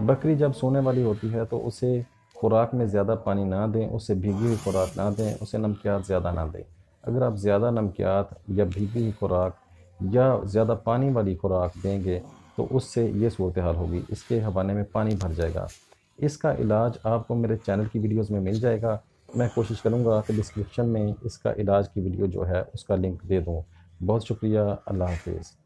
बकरी जब सोने वाली होती है तो उसे खुराक में ज़्यादा पानी ना दें उसे भीगी हुई खुराक ना दें उसे नमकियात ज़्यादा ना दें अगर आप ज़्यादा नमकियात या भीगी हुई खुराक या ज़्यादा पानी वाली खुराक देंगे तो उससे ये सूरत हाल होगी इसके हवाले में पानी भर जाएगा इसका इलाज आपको मेरे चैनल की वीडियोस में मिल जाएगा मैं कोशिश करूँगा कि डिस्क्रिप्शन में इसका इलाज की वीडियो जो है उसका लिंक दे दूँ बहुत शुक्रिया अल्लाह हाफिज़